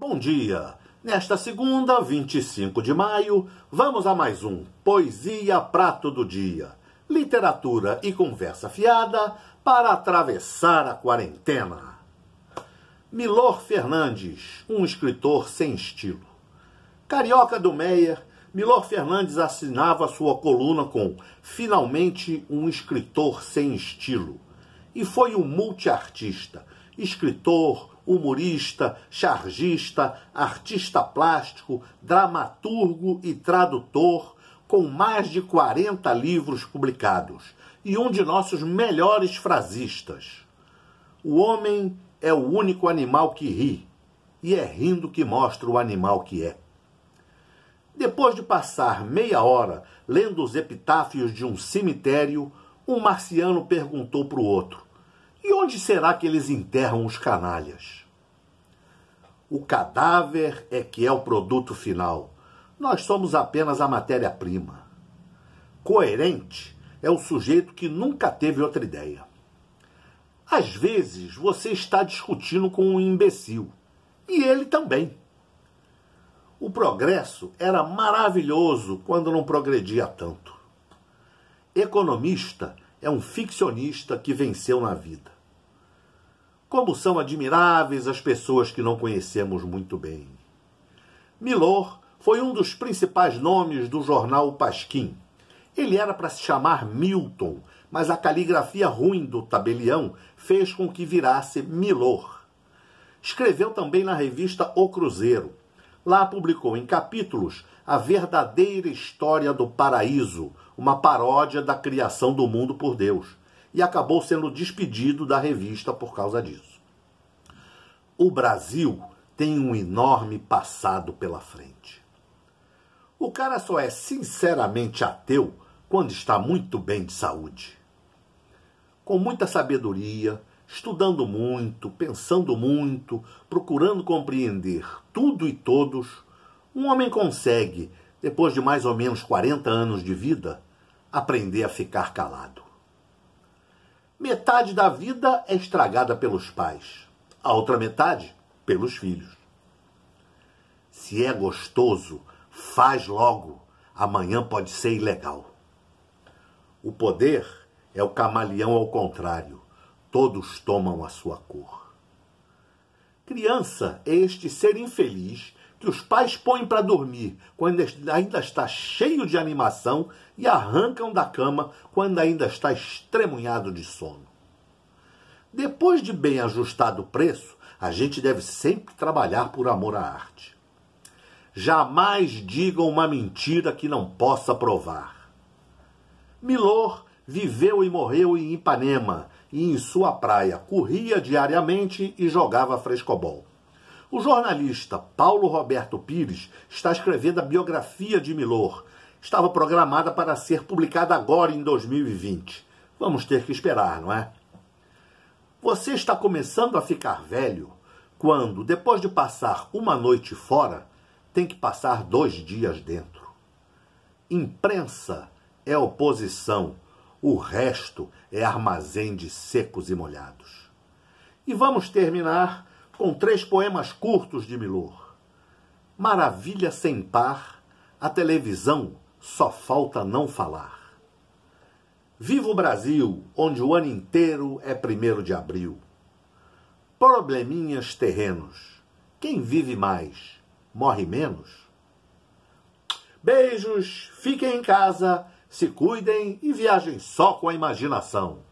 Bom dia! Nesta segunda, 25 de maio, vamos a mais um Poesia Prato do Dia. Literatura e conversa fiada para atravessar a quarentena. Milor Fernandes, um escritor sem estilo. Carioca do Meia, Milor Fernandes assinava sua coluna com Finalmente um escritor sem estilo. E foi um multiartista, escritor, humorista, chargista, artista plástico, dramaturgo e tradutor, com mais de 40 livros publicados e um de nossos melhores frasistas. O homem é o único animal que ri, e é rindo que mostra o animal que é. Depois de passar meia hora lendo os epitáfios de um cemitério, um marciano perguntou para o outro: e onde será que eles enterram os canalhas? O cadáver é que é o produto final. Nós somos apenas a matéria-prima. Coerente é o sujeito que nunca teve outra ideia. Às vezes você está discutindo com um imbecil, e ele também. O progresso era maravilhoso quando não progredia tanto. Economista é um ficcionista que venceu na vida. Como são admiráveis as pessoas que não conhecemos muito bem. Milor foi um dos principais nomes do jornal Pasquim. Ele era para se chamar Milton, mas a caligrafia ruim do tabelião fez com que virasse Milor. Escreveu também na revista O Cruzeiro. Lá publicou em capítulos a verdadeira história do paraíso, uma paródia da criação do mundo por Deus e acabou sendo despedido da revista por causa disso. O Brasil tem um enorme passado pela frente. O cara só é sinceramente ateu quando está muito bem de saúde. Com muita sabedoria, estudando muito, pensando muito, procurando compreender tudo e todos, um homem consegue, depois de mais ou menos 40 anos de vida, aprender a ficar calado. Metade da vida é estragada pelos pais, a outra metade pelos filhos. Se é gostoso, faz logo. Amanhã pode ser ilegal. O poder é o camaleão ao contrário. Todos tomam a sua cor. Criança é este ser infeliz que os pais põem para dormir quando ainda está cheio de animação e arrancam da cama quando ainda está estremunhado de sono. Depois de bem ajustado o preço, a gente deve sempre trabalhar por amor à arte. Jamais digam uma mentira que não possa provar. Milor viveu e morreu em Ipanema e em sua praia corria diariamente e jogava frescobol. O jornalista Paulo Roberto Pires está escrevendo a biografia de Milor. Estava programada para ser publicada agora em 2020. Vamos ter que esperar, não é? Você está começando a ficar velho quando, depois de passar uma noite fora, tem que passar dois dias dentro. Imprensa é oposição, o resto é armazém de secos e molhados. E vamos terminar com três poemas curtos de Milor. Maravilha sem par, a televisão só falta não falar. Viva o Brasil, onde o ano inteiro é primeiro de abril. Probleminhas terrenos. Quem vive mais, morre menos. Beijos, fiquem em casa, se cuidem e viajem só com a imaginação.